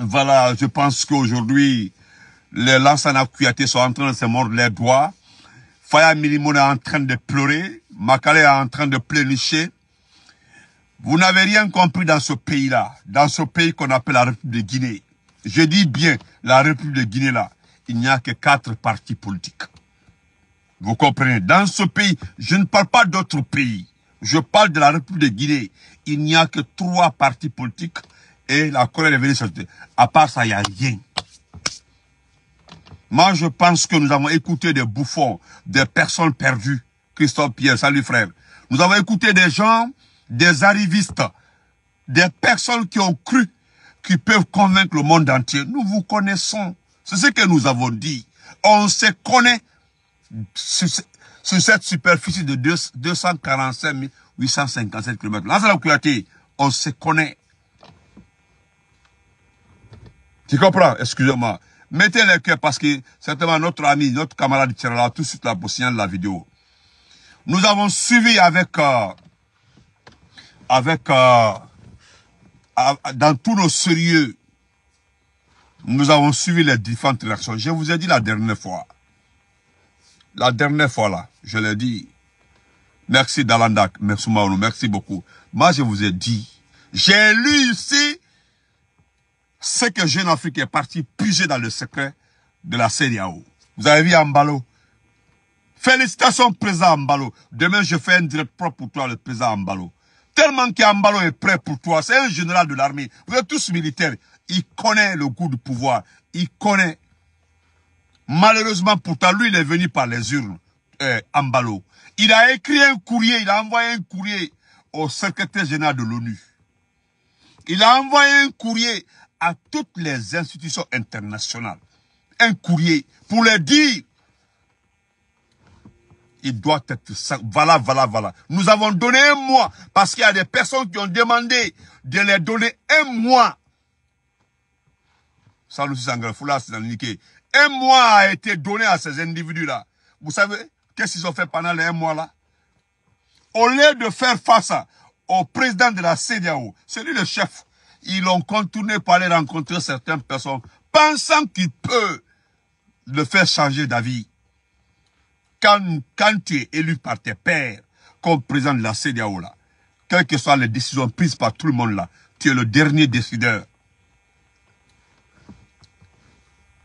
Voilà, je pense qu'aujourd'hui, les Lansana Kouyaté sont en train de se mordre les doigts. Faya Milimon est en train de pleurer. Makale est en train de plénicher. Vous n'avez rien compris dans ce pays-là, dans ce pays qu'on appelle la République de Guinée. Je dis bien, la République de Guinée-là, il n'y a que quatre partis politiques. Vous comprenez Dans ce pays, je ne parle pas d'autres pays. Je parle de la République de Guinée. Il n'y a que trois partis politiques et la colère est venue sortir. À part ça, il n'y a rien. Moi, je pense que nous avons écouté des bouffons, des personnes perdues. Christophe Pierre, salut frère. Nous avons écouté des gens, des arrivistes, des personnes qui ont cru qui peuvent convaincre le monde entier. Nous vous connaissons. C'est ce que nous avons dit. On se connaît sur, cette superficie de 2, 245 857 km. Là, c'est la on se connaît. Tu comprends Excusez-moi. Mettez les cœurs parce que certainement notre ami, notre camarade là tout de suite la signer de la vidéo. Nous avons suivi avec... Euh, avec... Euh, dans tous nos sérieux, nous avons suivi les différentes réactions. Je vous ai dit la dernière fois. La dernière fois là, je l'ai dit. Merci Dalandak, merci Mauno, merci beaucoup. Moi, je vous ai dit, j'ai lu ici c'est que Jeune Afrique est parti piger dans le secret de la CEDEAO. Vous avez vu Ambalo Félicitations, président Ambalo. Demain, je fais un direct propre pour toi, le président Ambalo. Tellement qu'Ambalo est prêt pour toi. C'est un général de l'armée. Vous êtes tous militaires. Il connaît le goût du pouvoir. Il connaît. Malheureusement, pourtant, lui, il est venu par les urnes, euh, Ambalo. Il a écrit un courrier, il a envoyé un courrier au secrétaire général de l'ONU. Il a envoyé un courrier à toutes les institutions internationales un courrier pour leur dire il doit être Voilà, voilà, voilà. Nous avons donné un mois parce qu'il y a des personnes qui ont demandé de leur donner un mois. Ça, nous Un mois a été donné à ces individus-là. Vous savez, qu'est-ce qu'ils ont fait pendant les un mois là Au lieu de faire face au président de la CDAO, celui le chef, ils l'ont contourné pour aller rencontrer certaines personnes, pensant qu'il peut le faire changer d'avis. Quand, tu es élu par tes pères, comme président de la CDAO quelles que soient les décisions prises par tout le monde là, tu es le dernier décideur.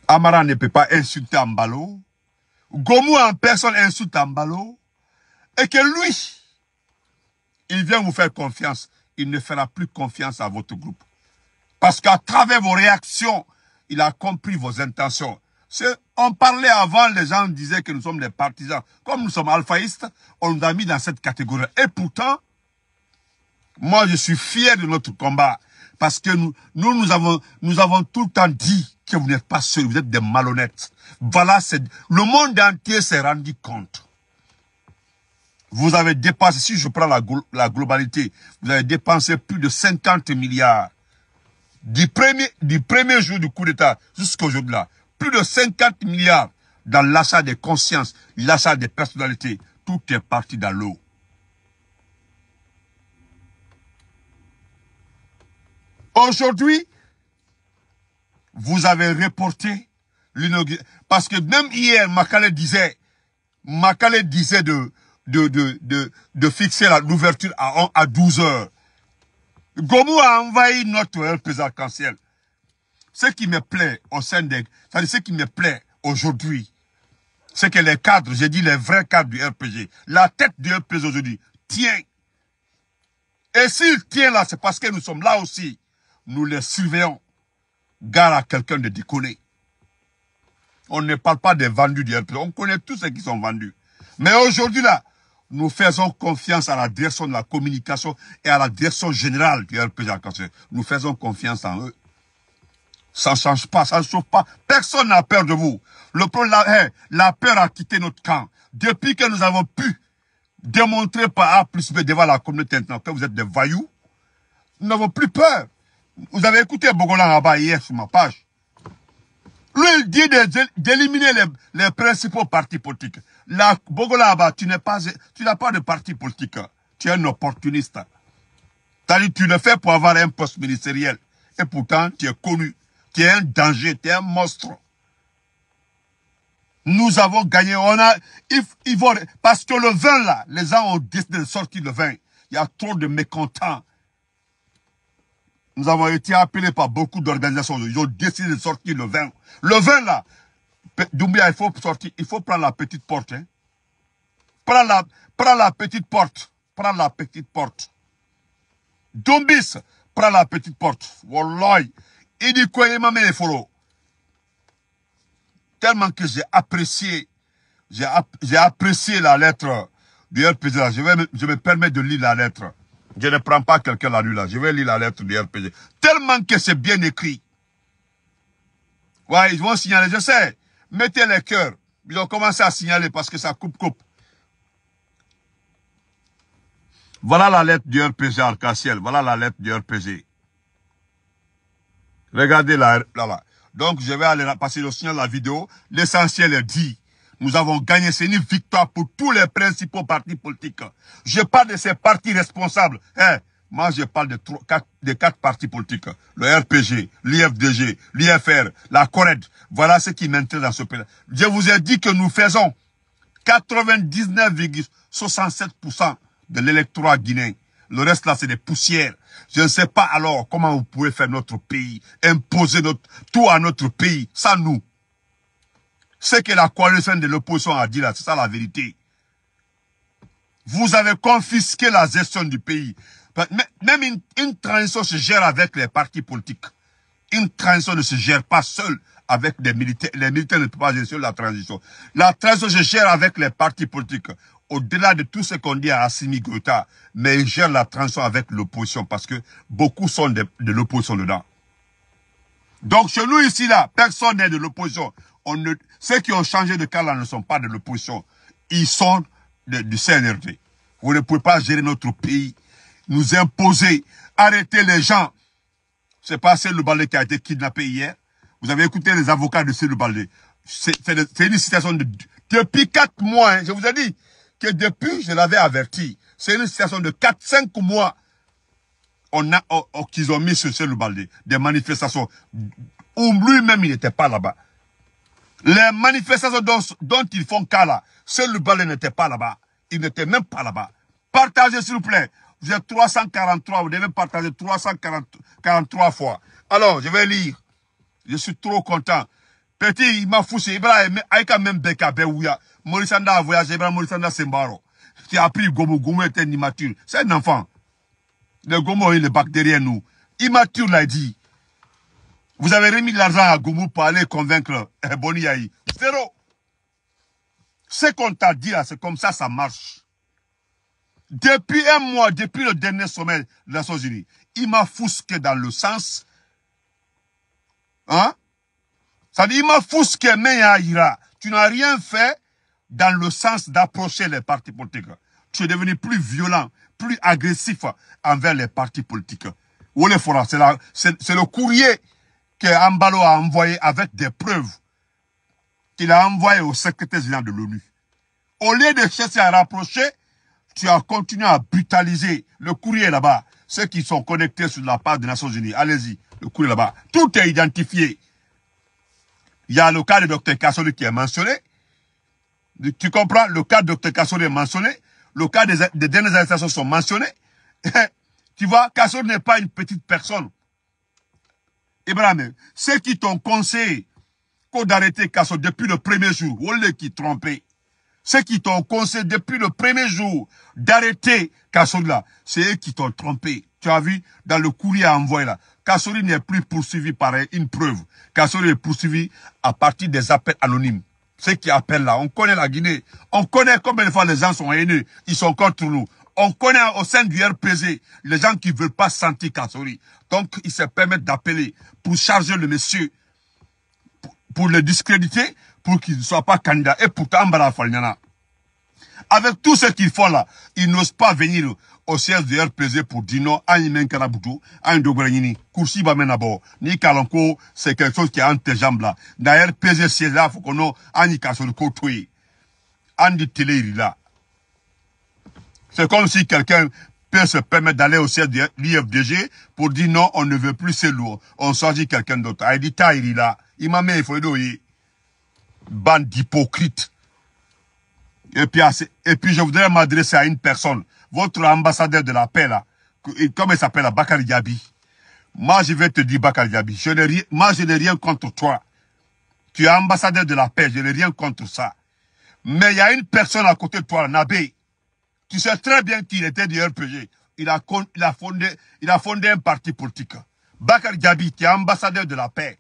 Amara ne peut pas insulter Ambalo. Gomu en personne insulte Ambalo. Et que lui, il vient vous faire confiance. Il ne fera plus confiance à votre groupe. Parce qu'à travers vos réactions, il a compris vos intentions. On parlait avant, les gens disaient que nous sommes des partisans. Comme nous sommes alphaïstes, on nous a mis dans cette catégorie. Et pourtant, moi, je suis fier de notre combat. Parce que nous, nous, avons, nous avons tout le temps dit que vous n'êtes pas seuls, vous êtes des malhonnêtes. Voilà, le monde entier s'est rendu compte. Vous avez dépensé, si je prends la, la globalité, vous avez dépensé plus de 50 milliards du premier, du premier jour du coup d'État jusqu'à là, plus de 50 milliards dans l'achat des consciences, l'achat des personnalités. Tout est parti dans l'eau. Aujourd'hui, vous avez reporté l'inauguration. Parce que même hier, Makale disait, disait de, de, fixer l'ouverture à, à 12 heures. Gomu a envahi notre RPG arc-en-ciel. Ce qui me plaît au sein ce qui me plaît aujourd'hui, c'est que les cadres, j'ai dit les vrais cadres du RPG, la tête du RPG aujourd'hui, tient. Et s'il tient là, c'est parce que nous sommes là aussi. Nous les surveillons. Gare à quelqu'un de déconner. On ne parle pas des vendus du RPG. On connaît tous ceux qui sont vendus. Mais aujourd'hui là, nous faisons confiance à la direction de la communication et à la direction générale du RPJ. Nous faisons confiance en eux. Ça ne change pas, ça ne chauffe pas. Personne n'a peur de vous. Le problème, eh, la peur a quitté notre camp. Depuis que nous avons pu démontrer par A plus B devant la communauté internationale que vous êtes des vaillous, nous n'avons plus peur. Vous avez écouté Bogolan bas hier sur ma page. Lui, il dit d'éliminer les principaux partis politiques. La Bogolaba, tu n'es pas, tu n'as pas de parti politique. Tu es un opportuniste. tu le fais pour avoir un poste ministériel. Et pourtant, tu es connu. Tu es un danger, tu es un monstre. Nous avons gagné. On a, parce que le vin là, les gens ont décidé de sortir le vin. Il y a trop de mécontents. Nous avons été appelés par beaucoup d'organisations. Ils ont décidé de sortir le vin. Le vin là, Doumbia, il faut sortir, il faut prendre la petite porte. Hein. Prends, la, petite porte. Prends la petite porte. Doumbis, prends la petite porte. Wallahi. Il dit quoi, il les Tellement que j'ai apprécié, j'ai apprécié la lettre du RPG. Je, me permets de lire la lettre. Je ne prends pas quelqu'un la nuit là. Je vais lire la lettre du RPG. Tellement que c'est bien écrit. Ouais, ils vont signaler, je sais mettez les cœurs. Ils ont commencé à signaler parce que ça coupe-coupe. Voilà la lettre du RPG Arc-en-Ciel. Voilà la lettre du RPG. Regardez là, là, Donc, je vais aller passer le signal de la vidéo. L'essentiel est dit. Nous avons gagné. C'est une victoire pour tous les principaux partis politiques. Je parle de ces partis responsables. hein moi, je parle de, quatre, partis politiques. Le RPG, l'IFDG, l'IFR, la CORED. Voilà ce qui m'intéresse dans ce pays. -là. Je vous ai dit que nous faisons 99,67% de l'électorat guinéen. Le reste là, c'est des poussières. Je ne sais pas alors comment vous pouvez faire notre pays, imposer tout à notre pays, sans nous. Ce que la coalition de l'opposition a dit là, c'est ça la vérité. Vous avez confisqué la gestion du pays. Même une, transition se gère avec les partis politiques. Une transition ne se gère pas seule avec des militaires. Les militaires ne peuvent pas gérer la transition. La transition se gère avec les partis politiques. Au-delà de tout ce qu'on dit à Assimi Goïta, mais ils gèrent la transition avec l'opposition parce que beaucoup sont de, l'opposition dedans. Donc chez nous ici, là, personne n'est de l'opposition. ceux qui ont changé de cas, là ne sont pas de l'opposition. Ils sont du CNRD. Vous ne pouvez pas gérer notre pays nous imposer, arrêter les gens. C'est pas Célou Balde qui a été kidnappé hier. Vous avez écouté les avocats de Célou Balde. C'est une situation de, depuis quatre mois, hein, je vous ai dit que depuis, je l'avais averti. C'est une situation de 4-5 mois on a, oh, oh, qu'ils ont mis sur Célou Balde des manifestations où lui-même il n'était pas là-bas. Les manifestations dont, ils font cas là, Célou Balde n'était pas là-bas. Il n'était même pas là-bas. Partagez s'il vous plaît. Vous êtes 343, vous devez partager 343 fois. Alors, je vais lire. Je suis trop content. Petit, il m'a fouché. Ibrahim, Aïka même Beka Beouya. Morisanda a voyagé, Ibrahim Morisanda Sembaro. Tu as appris Gomo. Gomo était immature. C'est un enfant. Le Gomo, le bac derrière nous. Immature l'a dit. Vous avez remis l'argent à Gomo pour aller convaincre Boniaï. Zéro. Ce qu'on t'a dit c'est comme ça, ça marche. Depuis un mois, depuis le dernier sommet des Nations Unies, il m'a fousqué dans le sens. Hein? Ça dit, il m'a fousqué, mais tu n'as rien fait dans le sens d'approcher les partis politiques. Tu es devenu plus violent, plus agressif envers les partis politiques. C'est le courrier que Ambalo a envoyé avec des preuves qu'il a envoyé au secrétaire général de l'ONU. Au lieu de chercher à rapprocher, tu as continué à brutaliser le courrier là-bas. Ceux qui sont connectés sur la page des Nations Unies, allez-y, le courrier là-bas. Tout est identifié. Il y a le cas de Dr Kassoli qui est mentionné. Tu comprends Le cas de Dr est mentionné. Le cas des, dernières arrestations sont mentionnés. tu vois, Kassoli n'est pas une petite personne. Ibrahim, ceux qui t'ont conseillé d'arrêter Kassoli depuis le premier jour, on les qui trompaient. Ceux qui t'ont conseillé depuis le premier jour d'arrêter Kassori là, c'est eux qui t'ont trompé. Tu as vu dans le courrier envoyé là. Kassori n'est plus poursuivi par une preuve. Kassori est poursuivi à partir des appels anonymes. Ceux qui appellent là, on connaît la Guinée. On connaît combien de fois les gens sont haineux. Ils sont contre nous. On connaît au sein du RPG les gens qui veulent pas sentir Kassori. Donc, ils se permettent d'appeler pour charger le monsieur, pour le discréditer, pour qu'il ne soit pas candidat. Et pourtant, Mbara Avec tout ce qu'ils font là, ils n'osent pas venir au siège de RPZ pour dire non à Yimen Karabutu, à Ndogranini. Koursi Bamenabo, ni Kalanko, c'est quelque chose qui est entre tes jambes là. Dans RPZ, c'est là, faut qu'on ait un Kassonko Toué. Andy Télé, là. C'est comme si quelqu'un peut se permettre d'aller au siège de l'IFDG pour dire non, on ne veut plus ces lourds. On choisit quelqu'un d'autre. Il dit, il là. Il m'a mis, il faut y bande d'hypocrites. Et puis, et puis, je voudrais m'adresser à une personne. Votre ambassadeur de la paix, là, comment il s'appelle, Bakar Diaby. Moi, je vais te dire, Bakar Diaby, moi, je n'ai rien contre toi. Tu es ambassadeur de la paix, je n'ai rien contre ça. Mais il y a une personne à côté de toi, Nabé. Tu sais très bien qu'il était du RPG. Il a, il fondé, il a fondé un parti politique. Bakar Diaby, tu es ambassadeur de la paix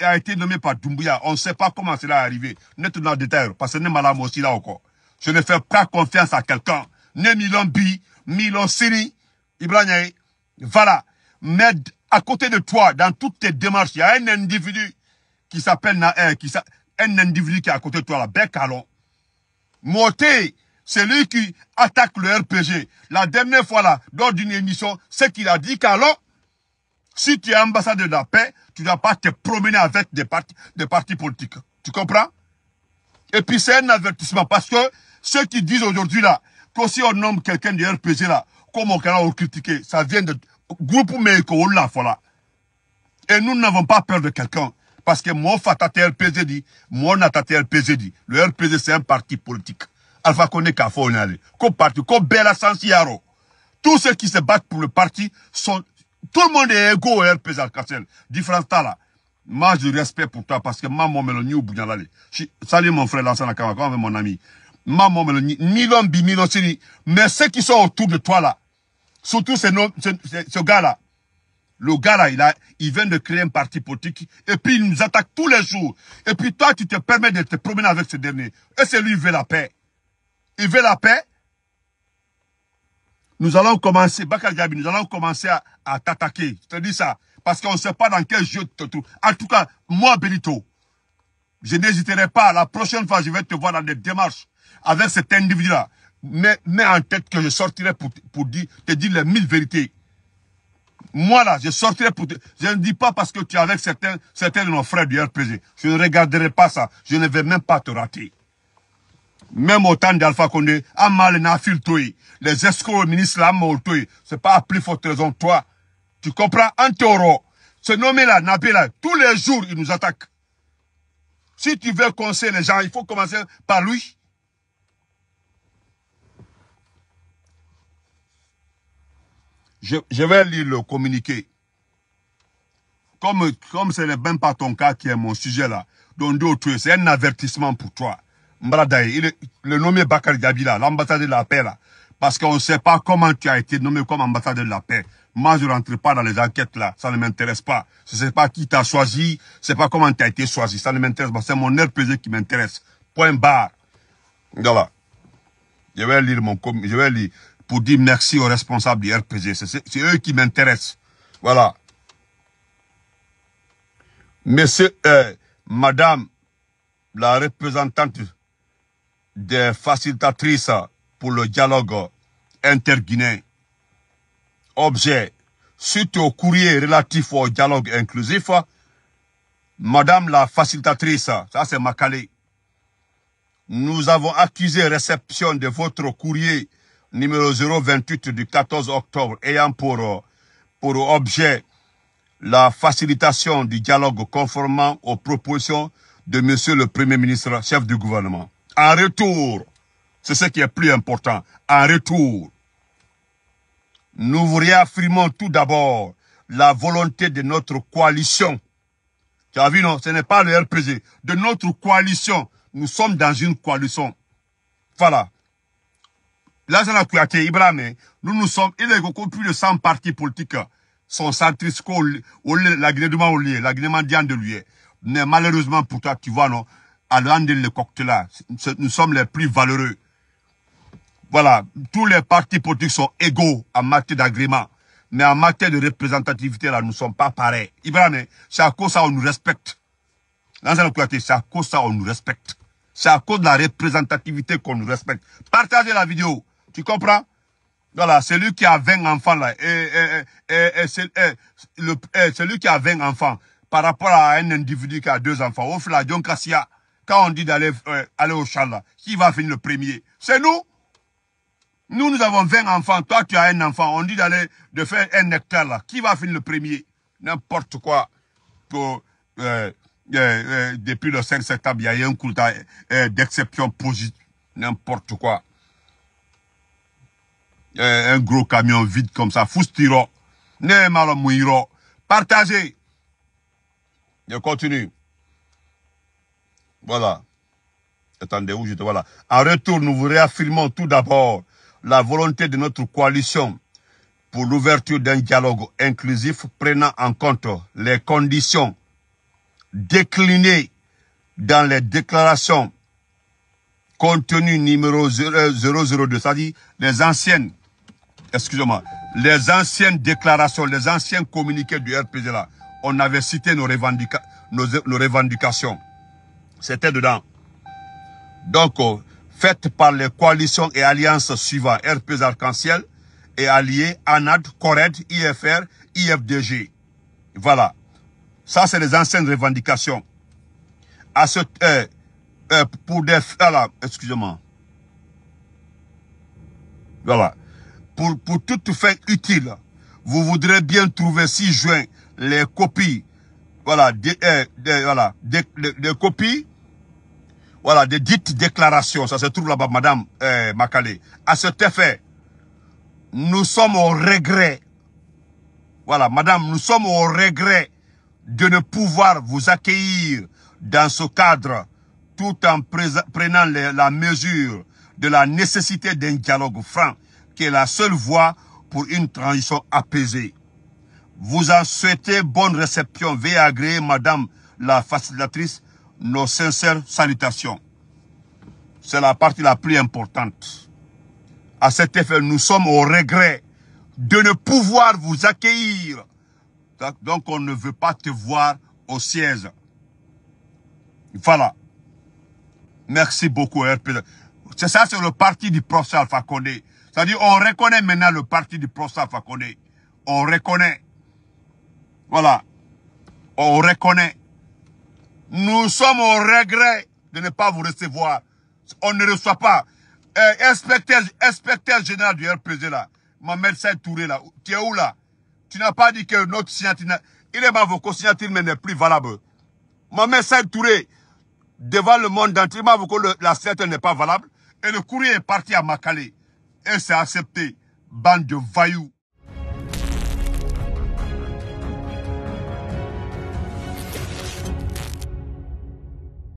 a été nommé par Doumbouya. On ne sait pas comment cela est arrivé. Net dans le détail, parce que nous aussi là encore. Je ne fais pas confiance à quelqu'un. Ne Milan Bi, Milan Siri, Voilà. Mais à côté de toi, dans toutes tes démarches, il y a un individu qui s'appelle Naer, euh, qui un individu qui est à côté de toi, là, Bekalon. Moté, c'est lui qui attaque le RPG. La dernière fois, là, lors d'une émission, c'est qu'il a dit Calon. Si tu es ambassadeur de la paix, tu ne dois pas te promener avec des partis, des partis politiques. Tu comprends Et puis c'est un avertissement parce que ceux qui disent aujourd'hui là, que si on nomme quelqu'un de RPG là, comme on a on critiquer, ça vient de groupe Meiko là, voilà. Et nous n'avons pas peur de quelqu'un. Parce que moi, fatate RPG dit, mon un RPG dit. Le RPG c'est un parti politique. Alpha Kone Kafo Comme parti, comme Bella Sansiaro. Tous ceux qui se battent pour le parti sont, tout le monde est elle et RP Zarkassel. Différent là. Moi, je respect pour toi parce que maman me le au Salut mon frère Lansana mon ami. Maman me le ni bi Mais ceux qui sont autour de toi là, surtout ce, ce gars là, le gars là, il, a, il vient de créer un parti politique et puis il nous attaque tous les jours. Et puis toi, tu te permets de te promener avec ce dernier. Et c'est lui, qui veut la paix. Il veut la paix nous allons commencer, nous allons commencer à, t'attaquer. Je te dis ça. Parce qu'on ne sait pas dans quel jeu tu te trouves. En tout cas, moi, Benito, je n'hésiterai pas. La prochaine fois, je vais te voir dans des démarches avec cet individu-là. Mais, mais en tête que je sortirai pour, te dire les mille vérités. Moi, là, je sortirai pour te... Je ne dis pas parce que tu es avec certains, certains de nos frères du RPG. Je ne regarderai pas ça. Je ne vais même pas te rater même au temps d'Alpha Condé, Amal Nafil filtré. les escrocs au ministre Lamal Ce c'est pas à plus forte raison toi. Tu comprends taureau. ce nommé-là, Nabila, tous les jours, il nous attaque. Si tu veux conseiller les gens, il faut commencer par lui. Je, vais lire le communiqué. Comme comme ce n'est même pas ton cas qui est mon sujet là, donc c'est un avertissement pour toi il est, le nommé Bakar Gabila, l'ambassadeur de la paix Parce qu'on ne sait pas comment tu as été nommé comme ambassadeur de la paix. Moi, je ne rentre pas dans les enquêtes là, ça ne m'intéresse pas. Je ne sais pas qui t'a choisi, je sais pas comment tu as été choisi, ça ne m'intéresse pas. C'est mon RPG qui m'intéresse. Point barre. Voilà. Je vais lire mon je vais lire pour dire merci aux responsables du RPG. C'est eux qui m'intéressent. Voilà. Monsieur, euh, Madame, la représentante des facilitatrices pour le dialogue interguinéen. Objet, suite au courrier relatif au dialogue inclusif, Madame la facilitatrice, ça c'est Macalé, nous avons accusé réception de votre courrier numéro 028 du 14 octobre ayant pour, pour objet la facilitation du dialogue conformant aux propositions de Monsieur le Premier ministre, chef du gouvernement. En retour, c'est ce qui est plus important, en retour, nous vous réaffirmons tout d'abord la volonté de notre coalition. Tu as vu, non, ce n'est pas le RPG. De notre coalition, nous sommes dans une coalition. Voilà. Là, j'en ai Ibrahim, hein. nous nous sommes, il est plus de 100 partis politiques hein. sont centristes, l'agrément au l'agrément de lui. Hein. Mais malheureusement pour toi, tu vois, non, à rendre le Coctela. Nous sommes les plus valeureux. Voilà, tous les partis politiques sont égaux en matière d'agrément. Mais en matière de représentativité, là, nous ne sommes pas pareils. Ibrahim, c'est à cause ça on nous respecte. Dans un c'est à cause ça on nous respecte. C'est à cause de la représentativité qu'on nous respecte. Partagez la vidéo. Tu comprends Voilà, celui qui a 20 enfants, là, et, celui qui a 20 enfants, par rapport à un individu qui a deux enfants, au la Cassia quand on dit d'aller euh, aller au Challah, qui va finir le premier C'est nous. Nous, nous avons 20 enfants. Toi, tu as un enfant. On dit d'aller de faire un hectare là. Qui va finir le premier N'importe quoi. Euh, euh, depuis le 5 septembre, il y a eu un coup d'exception positive. N'importe quoi. un gros camion vide comme ça. Foustiro. Ne malamouiro. Partagez. Je continue. Voilà. Attendez, où je te... Voilà. En retour, nous vous réaffirmons tout d'abord la volonté de notre coalition pour l'ouverture d'un dialogue inclusif prenant en compte les conditions déclinées dans les déclarations contenues numéro 002, euh, c'est-à-dire les anciennes, excusez-moi, les anciennes déclarations, les anciens communiqués du RPG là, on avait cité nos, nos revendications. C'était dedans. Donc, euh, faite par les coalitions et alliances suivantes, RPs Arc-en-Ciel et alliés, ANAD, CORED, IFR, IFDG. Voilà. Ça, c'est les anciennes revendications. À ce, euh, euh, pour des, voilà, ah excusez-moi. Voilà. Pour, toute fin utile, vous voudrez bien trouver 6 juin les copies, voilà, des, voilà, des copies voilà, des dites déclarations, ça se trouve là-bas, Madame euh, À cet effet, nous sommes au regret, voilà, Madame, nous sommes au regret de ne pouvoir vous accueillir dans ce cadre tout en prenant la mesure de la nécessité d'un dialogue franc qui est la seule voie pour une transition apaisée. Vous en souhaitez bonne réception. Veuillez agréer, Madame la facilitatrice, nos sincères salutations. C'est la partie la plus importante. À cet effet, nous sommes au regret de ne pouvoir vous accueillir. Donc, on ne veut pas te voir au siège. Voilà. Merci beaucoup, RPD. C'est ça, c'est le parti du professeur Alpha Condé. C'est-à-dire, on reconnaît maintenant le parti du professeur Alpha Condé. On reconnaît. Voilà. On reconnaît. Nous sommes au regret de ne pas vous recevoir. On ne reçoit pas. Euh, inspecteur, général du RPG là, mère Touré là, tu es où là Tu n'as pas dit que notre signature, il est Mavoko, signature mais n'est plus valable. mère médecin Touré, devant le monde entier, ma que la signature n'est pas valable. Et le courrier est parti à Makalé. Et c'est accepté. Bande de vailloux.